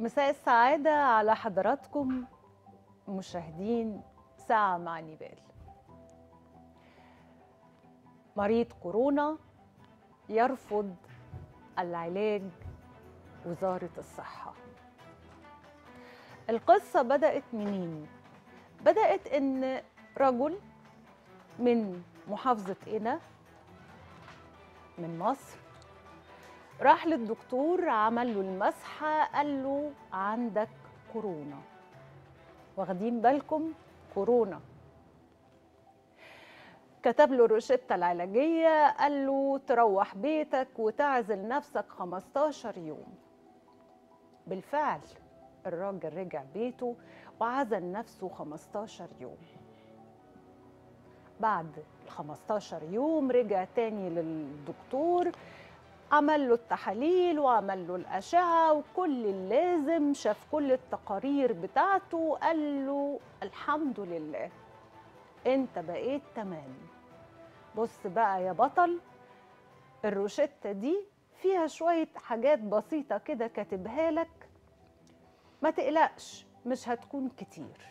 مساء السعادة على حضراتكم مشاهدين ساعة مع نيبال مريض كورونا يرفض العلاج وزارة الصحة القصة بدأت منين؟ بدأت إن رجل من محافظة قنا من مصر راح للدكتور عمل له المسحه قال له عندك كورونا واخدين بالكم كورونا كتب له الروشته العلاجيه قال له تروح بيتك وتعزل نفسك 15 يوم بالفعل الراجل رجع بيته وعزل نفسه 15 يوم بعد 15 يوم رجع تاني للدكتور عمل له التحاليل وعمل له الأشعة وكل اللازم شاف كل التقارير بتاعته وقال له الحمد لله انت بقيت تمام بص بقى يا بطل الروشتة دي فيها شوية حاجات بسيطة كده كاتبها لك ما تقلقش مش هتكون كتير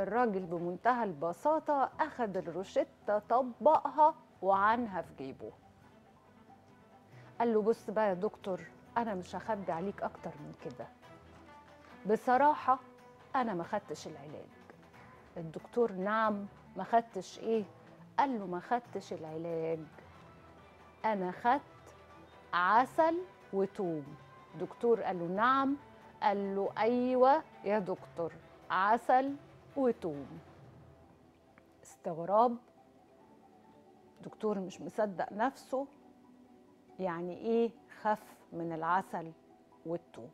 الراجل بمنتهى البساطة أخد الروشتة طبقها وعنها في جيبه قال له بص بقى يا دكتور انا مش هخبي عليك اكتر من كده بصراحه انا ما خدتش العلاج الدكتور نعم ما خدتش ايه قال له ما خدتش العلاج انا خدت عسل وتوم دكتور قال له نعم قال له ايوه يا دكتور عسل وتوم استغراب دكتور مش مصدق نفسه يعني ايه خف من العسل والثوم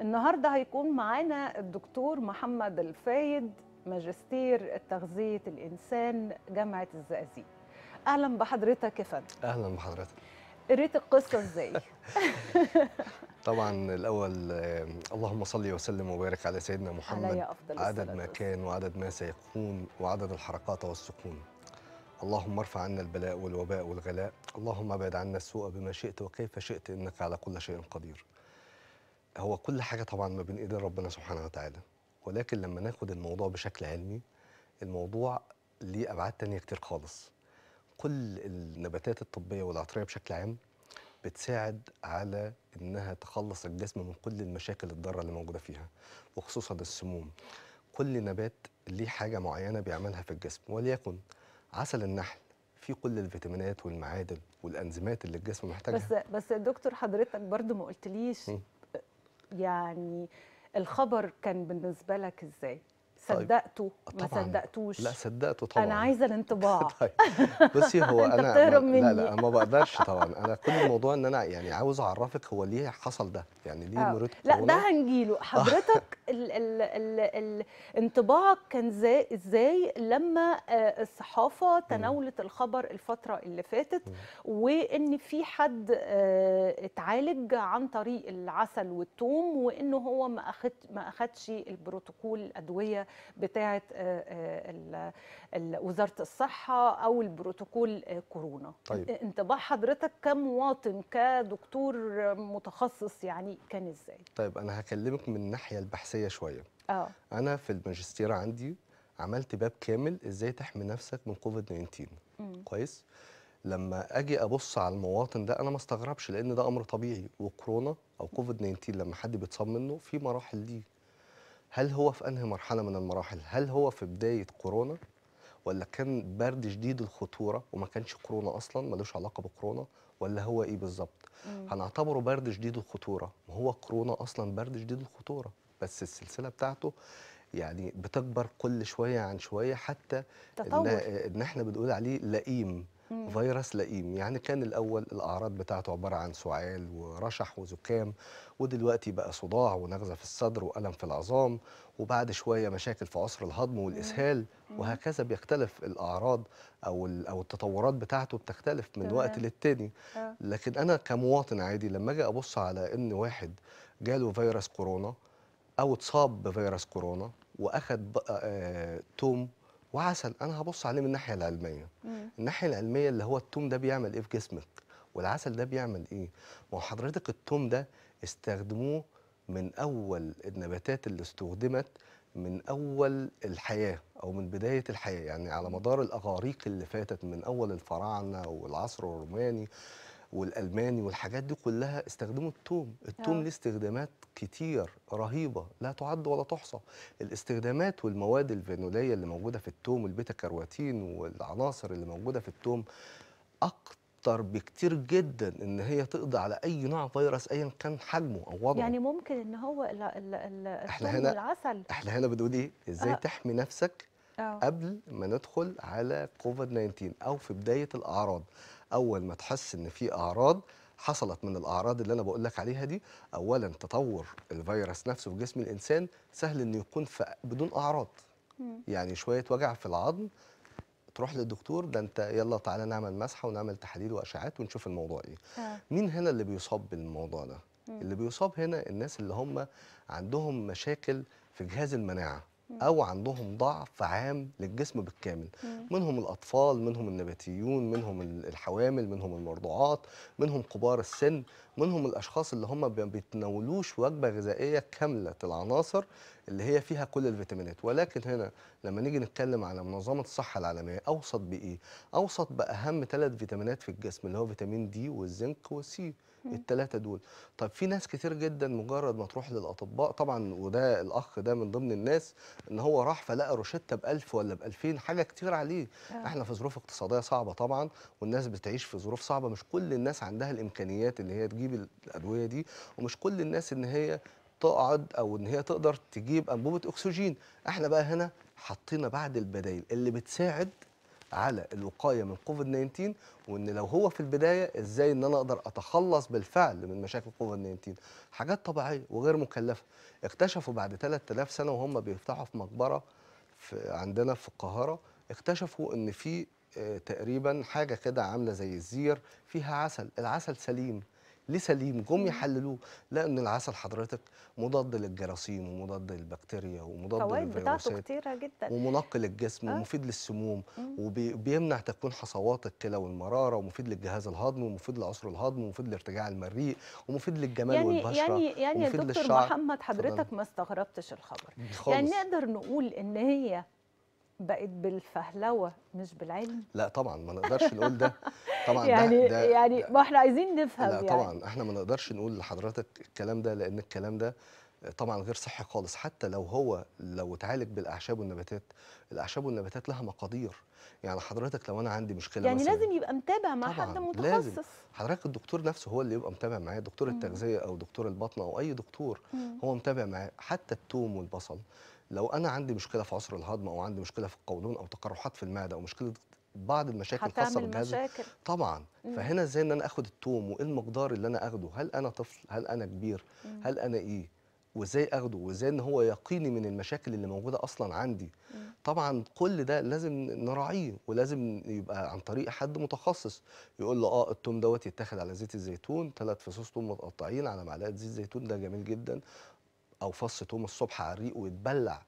النهارده هيكون معانا الدكتور محمد الفايد ماجستير تغذيه الانسان جامعه الزقازيق اهلا بحضرتك يا فندم اهلا بحضرتك قريت القصه ازاي طبعا الاول اللهم صل وسلم وبارك على سيدنا محمد علي أفضل عدد ما كان وعدد ما سيكون وعدد الحركات والسكون اللهم ارفع عنا البلاء والوباء والغلاء اللهم ابعد عنا السوء بما شئت وكيف شئت إنك على كل شيء قدير هو كل حاجة طبعا ما بين ايدي ربنا سبحانه وتعالى ولكن لما ناخد الموضوع بشكل علمي الموضوع ليه أبعاد تانية كتير خالص كل النباتات الطبية والعطرية بشكل عام بتساعد على انها تخلص الجسم من كل المشاكل الضاره اللي موجوده فيها وخصوصا السموم كل نبات ليه حاجه معينه بيعملها في الجسم وليكن عسل النحل فيه كل الفيتامينات والمعادن والانزيمات اللي الجسم محتاجها بس بس دكتور حضرتك برضو ما قلتليش يعني الخبر كان بالنسبه لك ازاي طيب. صدقته طيب. ما صدقتوش لا صدقته طبعا انا عايزه الانطباع طيب بصي هو انا مني. لا لا ما بقدرش طبعا انا كل الموضوع ان انا يعني عاوز اعرفك هو ليه حصل ده يعني ليه آه. مريض لا ده هنجيله حضرتك ال ال كان ازاي لما آه، الصحافه تناولت الخبر الفتره اللي فاتت وان في حد آه، اتعالج عن طريق العسل والثوم وانه هو ما أخد ما اخدش البروتوكول الادويه بتاعه آه، وزاره الصحه او البروتوكول كورونا طيب. انطباع حضرتك كمواطن كدكتور متخصص يعني كان ازاي طيب انا هكلمك من الناحيه البحثيه نفسية شويه اه انا في الماجستير عندي عملت باب كامل ازاي تحمي نفسك من كوفيد 19 كويس لما اجي ابص على المواطن ده انا ما استغربش لان ده امر طبيعي وكورونا او كوفيد 19 لما حد بيتصاب منه في مراحل ليه هل هو في انهي مرحله من المراحل هل هو في بدايه كورونا ولا كان برد شديد الخطوره وما كانش كورونا اصلا ملوش علاقه بكورونا ولا هو ايه بالظبط هنعتبره برد شديد الخطوره ما هو كورونا اصلا برد شديد الخطوره بس السلسله بتاعته يعني بتكبر كل شويه عن شويه حتى تطور. ان احنا بنقول عليه لئيم فيروس لئيم يعني كان الاول الاعراض بتاعته عباره عن سعال ورشح وزكام ودلوقتي بقى صداع ونغزه في الصدر والم في العظام وبعد شويه مشاكل في عسر الهضم والاسهال وهكذا بيختلف الاعراض او او التطورات بتاعته بتختلف من وقت للتاني آه. لكن انا كمواطن عادي لما اجي ابص على ان واحد جاله فيروس كورونا او اتصاب بفيروس كورونا واخد آه، توم وعسل انا هبص عليه من الناحيه العلميه مم. الناحيه العلميه اللي هو التوم ده بيعمل ايه في جسمك والعسل ده بيعمل ايه ما هو حضرتك التوم ده استخدموه من اول النباتات اللي استخدمت من اول الحياه او من بدايه الحياه يعني على مدار الاغاريق اللي فاتت من اول الفراعنه والعصر الروماني والالماني والحاجات دي كلها استخدموا التوم التوم آه. ليه استخدامات كتير رهيبه لا تعد ولا تحصى الاستخدامات والمواد الفينوليه اللي موجوده في التوم والبيتا كاروتين والعناصر اللي موجوده في التوم اكتر بكتير جدا ان هي تقضي على اي نوع فيروس ايا كان حجمه او وضعه يعني ممكن ان هو ال ال ال احنا هنا العسل احنا هنا بنقول ايه ازاي آه. تحمي نفسك آه. قبل ما ندخل على كوفيد 19 او في بدايه الاعراض اول ما تحس ان في اعراض حصلت من الاعراض اللي انا بقول لك عليها دي اولا تطور الفيروس نفسه في جسم الانسان سهل انه يكون بدون اعراض يعني شويه وجع في العظم تروح للدكتور ده انت يلا تعالى نعمل مسحه ونعمل تحاليل واشعات ونشوف الموضوع ايه آه. مين هنا اللي بيصاب بالموضوع ده اللي بيصاب هنا الناس اللي هم عندهم مشاكل في جهاز المناعه او عندهم ضعف عام للجسم بالكامل منهم الاطفال منهم النباتيون منهم الحوامل منهم المرضعات منهم كبار السن منهم الاشخاص اللي هم ما بيتناولوش وجبه غذائيه كامله العناصر اللي هي فيها كل الفيتامينات ولكن هنا لما نيجي نتكلم على منظمه الصحه العالميه اوصت بايه اوصت باهم ثلاث فيتامينات في الجسم اللي هو فيتامين دي والزنك والسي الثلاثه دول طب في ناس كتير جدا مجرد ما تروح للاطباء طبعا وده الاخ ده من ضمن الناس ان هو راح فلقى روشته ب 1000 ولا ب 2000 حاجه كتير عليه آه. احنا في ظروف اقتصاديه صعبه طبعا والناس بتعيش في ظروف صعبه مش كل الناس عندها الامكانيات اللي هي تجيب الادويه دي ومش كل الناس ان هي تقعد او ان هي تقدر تجيب انبوبه اكسجين احنا بقى هنا حطينا بعد البدايل اللي بتساعد على الوقايه من كوفيد 19 وان لو هو في البدايه ازاي ان انا اقدر اتخلص بالفعل من مشاكل كوفيد 19 حاجات طبيعيه وغير مكلفه اكتشفوا بعد 3000 سنه وهم بيفتحوا في مقبره في عندنا في القاهره اكتشفوا ان في آه، تقريبا حاجه كده عامله زي الزير فيها عسل العسل سليم ليه سليم جم يحللوه لان العسل حضرتك مضاد للجراثيم ومضاد للبكتيريا ومضاد للفيروسات كتيرة جدا للجسم آه. ومفيد للسموم وبيمنع تكوين حصوات الكلى والمراره ومفيد للجهاز الهضمي ومفيد لعسر الهضم ومفيد لارتجاع المريء ومفيد للجمال يعني والبشره يعني يعني يا دكتور للشعر. محمد حضرتك فضل. ما استغربتش الخبر خالص. يعني نقدر نقول ان هي بقت بالفهلوه مش بالعلم لا طبعا ما نقدرش نقول ده طبعا يعني ده, يعني ده يعني ما احنا عايزين نفهم لا يعني. طبعا احنا ما نقدرش نقول لحضرتك الكلام ده لان الكلام ده طبعا غير صحي خالص حتى لو هو لو اتعالج بالاعشاب والنباتات الاعشاب والنباتات لها مقادير يعني حضرتك لو انا عندي مشكله يعني مثلا لازم يبقى متابع مع حد متخصص لازم حضرتك الدكتور نفسه هو اللي يبقى متابع معاه دكتور التغذيه او دكتور البطن او اي دكتور مم. هو متابع معاه حتى التوم والبصل لو انا عندي مشكله في عصر الهضم او عندي مشكله في القولون او تقرحات في المعده او مشكله بعض المشاكل الخاصه بالجهاز مشاكل. طبعا مم. فهنا ازاي ان انا اخد التوم وايه المقدار اللي انا اخده هل انا طفل هل انا كبير مم. هل انا ايه وازاي اخده وازاي ان هو يقيني من المشاكل اللي موجوده اصلا عندي مم. طبعا كل ده لازم نراعيه ولازم يبقى عن طريق حد متخصص يقول له اه التوم دوت يتاخد على زيت الزيتون ثلاث فصوص توم متقطعين على معلقه زيت زيتون ده جميل جدا او فص توم الصبح على الريق ويتبلع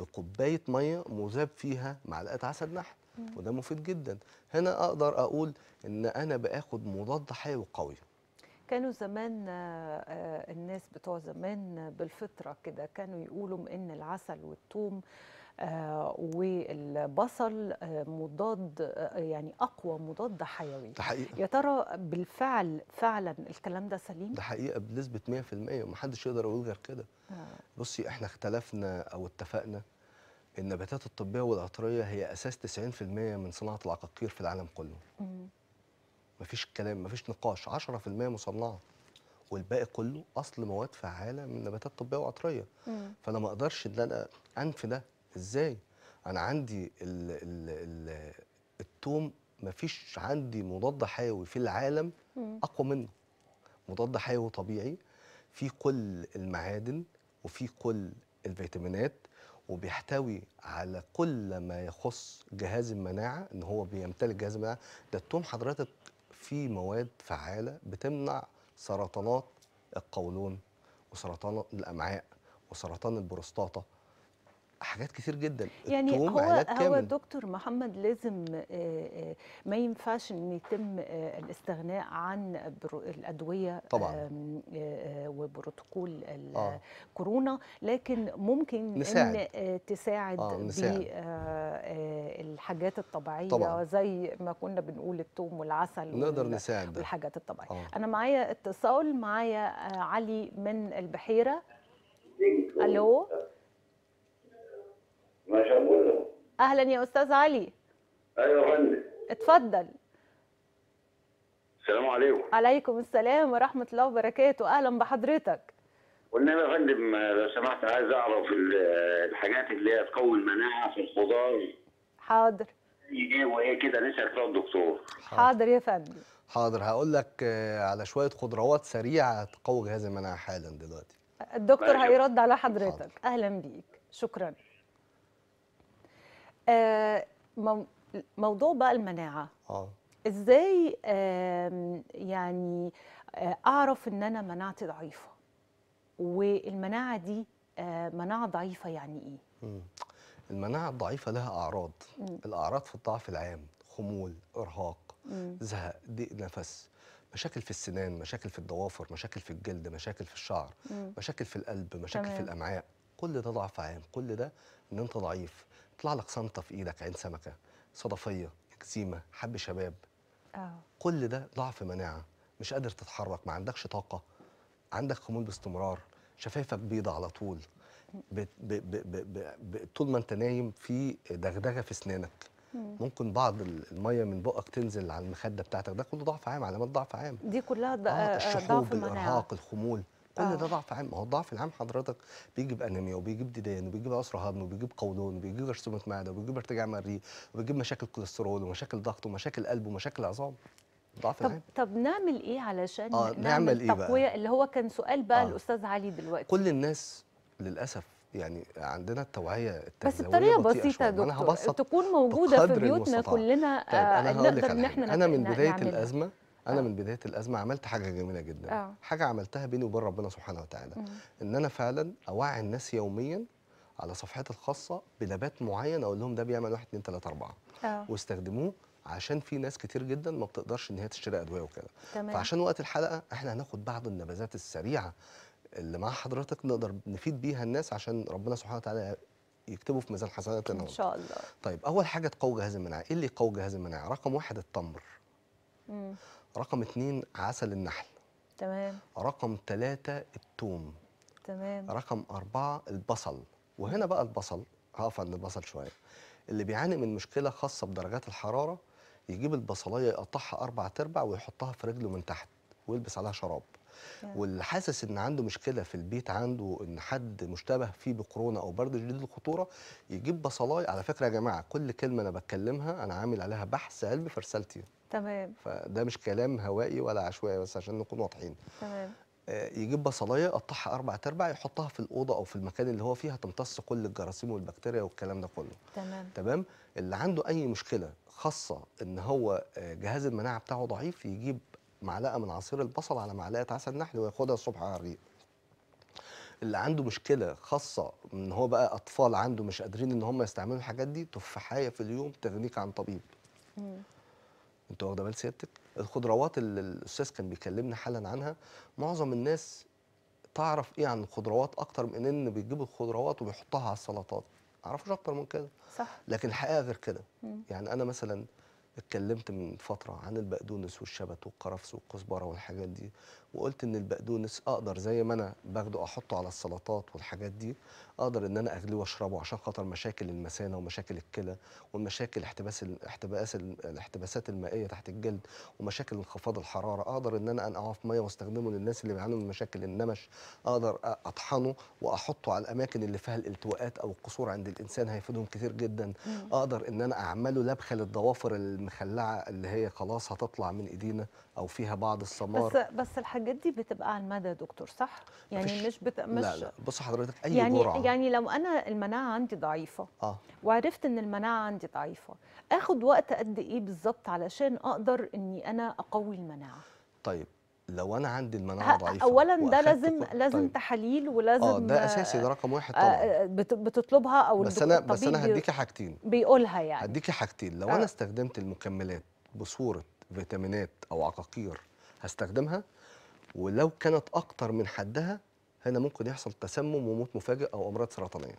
بكوبايه ميه مذاب فيها معلقه عسل نحل وده مفيد جدا هنا اقدر اقول ان انا باخد مضاد حيوي قوي كانوا زمان آه، آه، الناس بتوع زمان بالفطره كده كانوا يقولوا ان العسل والثوم آه، والبصل آه، مضاد آه، يعني اقوى مضاد حيوي ده حقيقة. يا ترى بالفعل فعلا الكلام ده سليم ده حقيقه بنسبه 100% ومحدش يقدر يقول غير كده آه. بصي احنا اختلفنا او اتفقنا النباتات الطبيه والعطريه هي اساس 90% من صناعه العقاقير في العالم كله مم. مفيش كلام مفيش نقاش 10% مصنعه والباقي كله اصل مواد فعاله من نباتات طبيه وعطريه مم. فانا ما اقدرش ان انا انفي ده ازاي انا عندي ال ال الـ التوم مفيش عندي مضاد حيوي في العالم اقوى منه مضاد حيوي طبيعي في كل المعادن وفي كل الفيتامينات وبيحتوي على كل ما يخص جهاز المناعه ان هو بيمتلك جهاز المناعه ده التوم حضرتك فيه مواد فعاله بتمنع سرطانات القولون وسرطان الامعاء وسرطان البروستاتا حاجات كتير جدا يعني هو هو دكتور محمد لازم آه، آه، ما ينفعش ان يتم آه، الاستغناء عن الادويه طبعا وبروتوكول الكورونا لكن ممكن نساعد. ان تساعد بالحاجات الطبيعيه طبعا. زي ما كنا بنقول الثوم والعسل نقدر نساعد الحاجات الطبيعيه أوه. انا معايا اتصال معايا علي من البحيره الو له اهلا يا استاذ علي ايوه فندم اتفضل السلام عليكم عليكم السلام ورحمه الله وبركاته اهلا بحضرتك والنبي يا فندم لو سمحت عايز اعرف الحاجات اللي هي تقوي المناعه في الخضار حاضر ايه وايه كده نسال فيها الدكتور حاضر يا فندم حاضر هقول لك آه، على شويه خضروات سريعه تقوي جهاز المناعه حالا دلوقتي الدكتور طيب هيرد على حضرتك حاضر. اهلا بيك شكرا آه، موضوع بقى المناعه اه ازاي يعني آه، اعرف ان انا مناعتي ضعيفه والمناعه دي آه، مناعه ضعيفه يعني ايه المناعه الضعيفه لها اعراض مم. الاعراض في الضعف العام خمول ارهاق زهق ضيق نفس مشاكل في السنان مشاكل في الضوافر مشاكل في الجلد مشاكل في الشعر مم. مشاكل في القلب مشاكل تمام. في الامعاء كل ده ضعف عام كل ده ان انت ضعيف طلع لك صنطه في ايدك عين سمكه صدفيه اكزيما حب شباب اه كل ده ضعف مناعه مش قادر تتحرك ما عندكش طاقه عندك خمول باستمرار شفايفك بيضة على طول ب ب ب ب طول ما انت نايم في دغدغه في اسنانك ممكن بعض الميه من بقك تنزل على المخده بتاعتك ده كله ضعف عام علامات ضعف عام دي كلها آه ضعف مناعه الشحوب الارهاق الخمول كل آه. ده ضعف عام ما هو الضعف العام حضرتك بيجي بانيميا وبيجيب ديدان وبيجيب عسر هضم وبيجيب قولون وبيجيب جرثومه معده وبيجيب ارتجاع مريء وبيجيب مشاكل كوليسترول ومشاكل ضغط ومشاكل قلب ومشاكل عظام ضعف طب العام. طب نعمل ايه علشان آه نعمل, نعمل إيه تقويه بقى؟ اللي هو كان سؤال بقى آه. الاستاذ علي دلوقتي كل الناس للاسف يعني عندنا التوعيه التنزويه بس بطريقه بسيطه يا دكتور تكون موجوده في بيوتنا المستطاع. كلنا طيب أنا آه، نقدر ان احنا انا من بدايه الازمه انا من بدايه الازمه عملت حاجه جميله جدا أوه. حاجه عملتها بيني وبين ربنا سبحانه وتعالى مم. ان انا فعلا اوعي الناس يوميا على صفحتي الخاصه بنبات معين اقول لهم ده بيعمل 1 2 3 4 واستخدموه عشان في ناس كتير جدا ما بتقدرش ان هي تشتري ادويه وكده فعشان وقت الحلقه احنا هناخد بعض النبذات السريعه اللي مع حضرتك نقدر نفيد بيها الناس عشان ربنا سبحانه وتعالى يكتبوا في ميزان حسناتنا ان شاء الله طيب اول حاجه تقوي جهاز المناعه ايه اللي يقوي جهاز المناعه رقم واحد التمر مم. رقم اثنين عسل النحل تمام رقم ثلاثة التوم تمام رقم أربعة البصل وهنا بقى البصل هقف عند البصل شوية اللي بيعاني من مشكلة خاصة بدرجات الحرارة يجيب البصلاية يقطعها أربع تربع ويحطها في رجله من تحت ويلبس عليها شراب واللي حاسس ان عنده مشكله في البيت عنده ان حد مشتبه فيه بكورونا او برد شديد الخطوره يجيب بصلايه على فكره يا جماعه كل كلمه انا بتكلمها انا عامل عليها بحث علمي في رسالتي تمام فده مش كلام هوائي ولا عشوائي بس عشان نكون واضحين تمام آه، يجيب بصلايه يقطعها اربع ارباع يحطها في الاوضه او في المكان اللي هو فيها تمتص كل الجراثيم والبكتيريا والكلام ده كله تمام تمام اللي عنده اي مشكله خاصه ان هو آه، جهاز المناعه بتاعه ضعيف يجيب معلقه من عصير البصل على معلقه عسل نحل وياخدها الصبح على الريق اللي عنده مشكله خاصه ان هو بقى اطفال عنده مش قادرين ان هم يستعملوا الحاجات دي تفاحه في اليوم تغنيك عن طبيب مم. انت واخده بال سيادتك الخضروات اللي الاستاذ كان بيكلمنا حالا عنها معظم الناس تعرف ايه عن الخضروات اكتر من ان بيجيبوا الخضروات وبيحطها على السلطات ما اعرفش اكتر من كده صح لكن الحقيقه غير كده يعني انا مثلا اتكلمت من فتره عن البقدونس والشبت والقرفس والكزبره والحاجات دي وقلت ان البقدونس اقدر زي ما انا باخده احطه على السلطات والحاجات دي اقدر ان انا اغليه واشربه عشان خاطر مشاكل المثانه ومشاكل الكلى ومشاكل احتباس الاحتباس الاحتباسات المائيه تحت الجلد ومشاكل انخفاض الحراره اقدر ان انا انقعه في ميه واستخدمه للناس اللي بيعانوا من مشاكل النمش اقدر اطحنه واحطه على الاماكن اللي فيها الالتواءات او القصور عند الانسان هيفيدهم كتير جدا اقدر ان انا اعمله لبخه للضوافر المخلعه اللي هي خلاص هتطلع من ايدينا او فيها بعض السمار بس بس الحاجة الحاجات دي بتبقى على المدى دكتور صح؟ يعني مش بت... مش لا لا بص حضرتك اي يعني جرعه يعني لو انا المناعه عندي ضعيفه اه وعرفت ان المناعه عندي ضعيفه اخد وقت قد ايه بالظبط علشان اقدر اني انا اقوي المناعه؟ طيب لو انا عندي المناعه ضعيفه اولا ده لازم طيب. لازم تحاليل ولازم اه ده اساسي ده رقم واحد آه، طبعا آه، بتطلبها او بس انا بس انا هديكي حاجتين بيقولها يعني هديكي حاجتين لو آه. انا استخدمت المكملات بصوره فيتامينات او عقاقير هستخدمها ولو كانت اكتر من حدها هنا ممكن يحصل تسمم وموت مفاجئ او امراض سرطانيه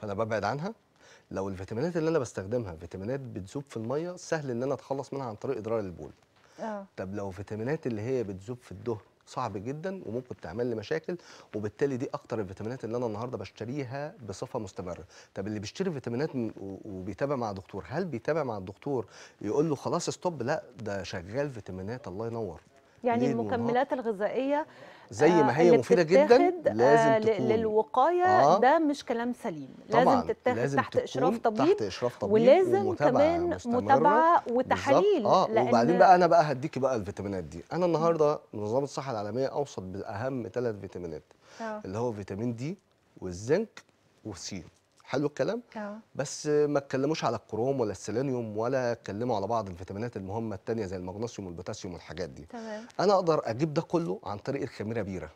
فانا ببعد عنها لو الفيتامينات اللي انا بستخدمها فيتامينات بتذوب في الميه سهل ان انا اتخلص منها عن طريق ادرار البول آه. طب لو فيتامينات اللي هي بتذوب في الدهن صعب جدا وممكن تعمل لي مشاكل وبالتالي دي اكتر الفيتامينات اللي انا النهارده بشتريها بصفه مستمره طب اللي بيشتري فيتامينات وبيتابع مع دكتور هل بيتابع مع الدكتور يقول له خلاص ستوب لا ده شغال فيتامينات الله ينور يعني المكملات الغذائيه زي ما آه، هي مفيده جدا آه، لازم تكون للوقايه آه. ده مش كلام سليم لازم تتاخد لازم تحت اشراف طبيب تحت اشراف طبيب ولازم كمان متابعه وتحاليل آه. لأن وبعدين بقى انا بقى هديكي بقى الفيتامينات دي انا النهارده منظمه الصحه العالميه اوصت بالاهم ثلاث فيتامينات آه. اللي هو فيتامين دي والزنك والسين حلو الكلام أوه. بس ما اتكلموش على الكروم ولا السيلينيوم ولا اتكلموا على بعض الفيتامينات المهمه الثانيه زي المغنيسيوم والبوتاسيوم والحاجات دي تمام. انا اقدر اجيب ده كله عن طريق الخميره بيره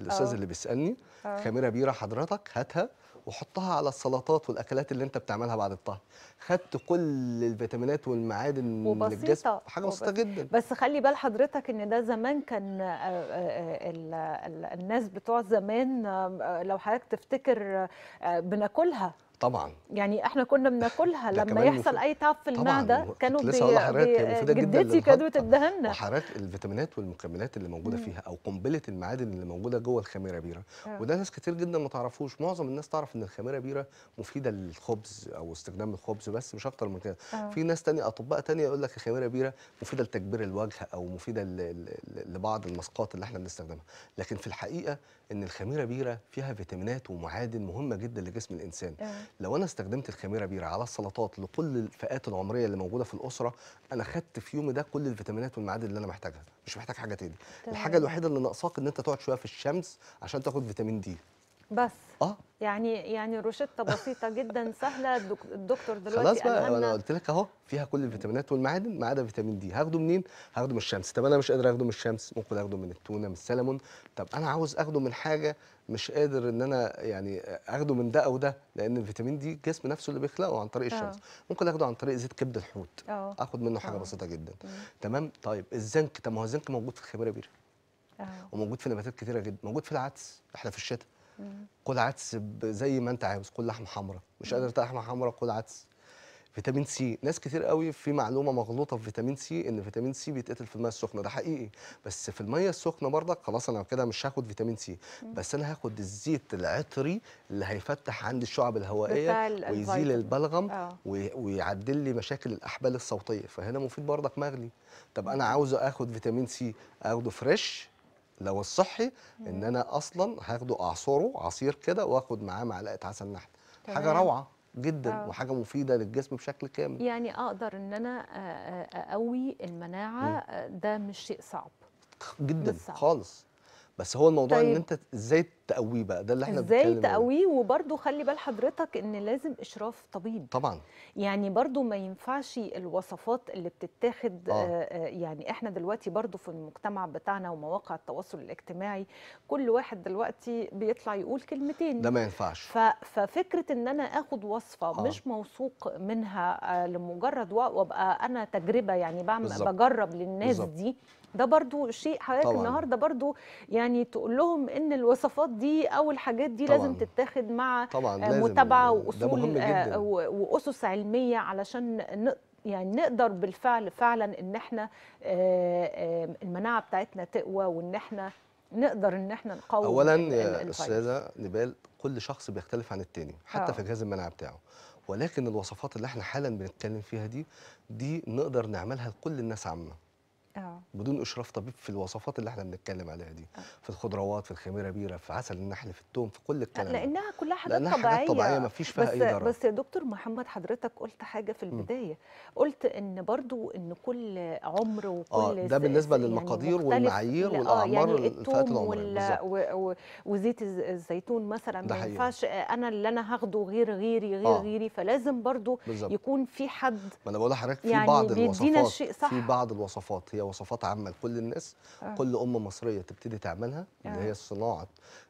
الاستاذ آه. اللي بيسالني آه. خميره بيره حضرتك هاتها وحطها على السلطات والاكلات اللي انت بتعملها بعد الطهي خدت كل الفيتامينات والمعادن وبسيطة. من الجسم حاجه بسيطه جدا بس خلي بال حضرتك ان ده زمان كان آه، آه، الناس بتوع زمان آه، لو حضرتك تفتكر بناكلها طبعا يعني احنا كنا بناكلها لما يحصل اي تعب في المعده كانوا بي... جدتي كانت تدهنا وحضرتك الفيتامينات والمكملات اللي موجوده مم. فيها او قنبله المعادن اللي موجوده جوه الخميره بيره أه. وده ناس كتير جدا ما تعرفوش معظم الناس تعرف ان الخميره بيره مفيده للخبز او استخدام الخبز بس مش اكتر من كده أه. في ناس تانية اطباء تانية يقول لك الخميره بيره مفيده لتكبير الوجه او مفيده لبعض المسقات اللي احنا بنستخدمها لكن في الحقيقه ان الخميره بيره فيها فيتامينات ومعادن مهمه جدا لجسم الانسان أه. لو انا استخدمت الخميره بيرة على السلطات لكل الفئات العمريه اللي موجوده في الاسره انا خدت في يومي ده كل الفيتامينات والمعادن اللي انا محتاجها مش محتاج حاجه تاني الحاجه الوحيده اللي ناقصاك ان انت تقعد شويه في الشمس عشان تاخد فيتامين دي بس اه يعني يعني روشته بسيطه جدا سهله الدكتور دلوقتي خلاص بقى انا قلت لك اهو فيها كل الفيتامينات والمعادن ما عدا فيتامين دي هاخده منين هاخده من الشمس طب انا مش قادر اخده من الشمس ممكن اخده من التونه من السلمون طب انا عاوز اخده من حاجه مش قادر ان انا يعني اخده من ده او ده لان الفيتامين دي الجسم نفسه اللي بيخلقه عن طريق الشمس أوه. ممكن اخده عن طريق زيت كبد الحوت أوه. اخد منه حاجه أوه. بسيطه جدا مم. تمام طيب الزنك طب ما هو الزنك موجود في الخميره بيرة آه. وموجود في نباتات كتيره جدا موجود في العدس احنا في الشتاء كل عدس زي ما انت عاوز كل لحمه حمراء مش قادر لحمه حمراء كل عدس فيتامين سي ناس كتير قوي في معلومه مغلوطه في فيتامين سي ان فيتامين سي بيتقتل في الميه السخنه ده حقيقي بس في الميه السخنه برضك خلاص انا كده مش هاخد فيتامين سي بس انا هاخد الزيت العطري اللي هيفتح عندي الشعب الهوائيه ويزيل البلغم آه. ويعدل لي مشاكل الاحبال الصوتيه فهنا مفيد برضك مغلي طب انا عاوزه اخد فيتامين سي اخده فريش لو الصحي ان انا اصلا هاخده اعصره عصير كده واخد معاه معلقه عسل نحل حاجه روعه جدا أوه. وحاجه مفيده للجسم بشكل كامل يعني اقدر ان انا اقوي المناعه ده مش شيء صعب جدا صعب. خالص بس هو الموضوع طيب. ان انت ازاي تقويه بقى ده اللي احنا ازاي تقويه وبرده خلي بال حضرتك ان لازم اشراف طبيب طبعا يعني برده ما ينفعش الوصفات اللي بتتاخد آه. آه, آه، يعني احنا دلوقتي برده في المجتمع بتاعنا ومواقع التواصل الاجتماعي كل واحد دلوقتي بيطلع يقول كلمتين ده ما ينفعش ففكره ان انا اخد وصفه آه. مش موثوق منها آه لمجرد وابقى انا تجربه يعني بعمل بالزبط. بجرب للناس بالزبط. دي ده برضو شيء حضرتك النهارده برضو يعني تقول لهم ان الوصفات دي دي او الحاجات دي طبعاً. لازم تتاخد مع طبعاً آه، يعني، متابعه واصول آه، واسس علميه علشان ن... يعني نقدر بالفعل فعلا ان احنا آه، المناعه بتاعتنا تقوى وان احنا نقدر ان احنا نقوي اولا يا استاذه نبال كل شخص بيختلف عن التاني حتى أوه. في جهاز المناعه بتاعه ولكن الوصفات اللي احنا حالا بنتكلم فيها دي دي نقدر نعملها لكل الناس عامه أوه. بدون اشراف طبيب في الوصفات اللي احنا بنتكلم عليها دي أوه. في الخضروات في الخميره بيره في عسل النحل في الثوم في كل الكلام لانها كلها حاجات لأنها طبيعيه حاجات طبيعيه ما فيش فيها اي ضرر بس يا دكتور محمد حضرتك قلت حاجه في البدايه م. قلت ان برضو ان كل عمر وكل آه ده بالنسبه يعني للمقادير والمعايير آه، والاعمار يعني الفئات العمريه و... وزيت الزيتون مثلا ما ينفعش آه، انا اللي انا هاخده غير غيري غير آه. غيري فلازم برضو بالزبط. يكون في حد ما انا بقول لحضرتك في يعني بعض الوصفات في بعض الوصفات هي وصفات عامه لكل الناس آه. كل ام مصريه تبتدي تعملها آه. اللي هي صناعه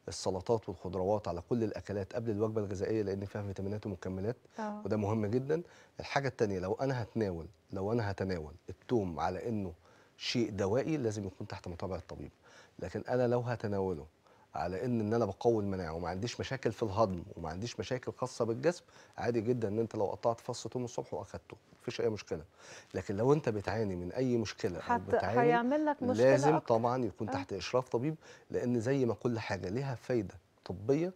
السلطات والخضروات على كل الاكلات قبل الوجبه الغذائيه لان فيها فيتامينات ومكملات آه. وده مهم جدا الحاجه الثانيه لو انا هتناول لو انا هتناول الثوم على انه شيء دوائي لازم يكون تحت متابعه الطبيب لكن انا لو هتناوله على ان ان انا بقوي المناعه وما عنديش مشاكل في الهضم وما عنديش مشاكل خاصه بالجسم عادي جدا ان انت لو قطعت فص ثوم الصبح واخدته فيش اي مشكله لكن لو انت بتعاني من اي مشكله او بتعاني هيعمل لك مشكله لازم أكثر. طبعا يكون أه. تحت اشراف طبيب لان زي ما كل حاجه ليها فايده طبيه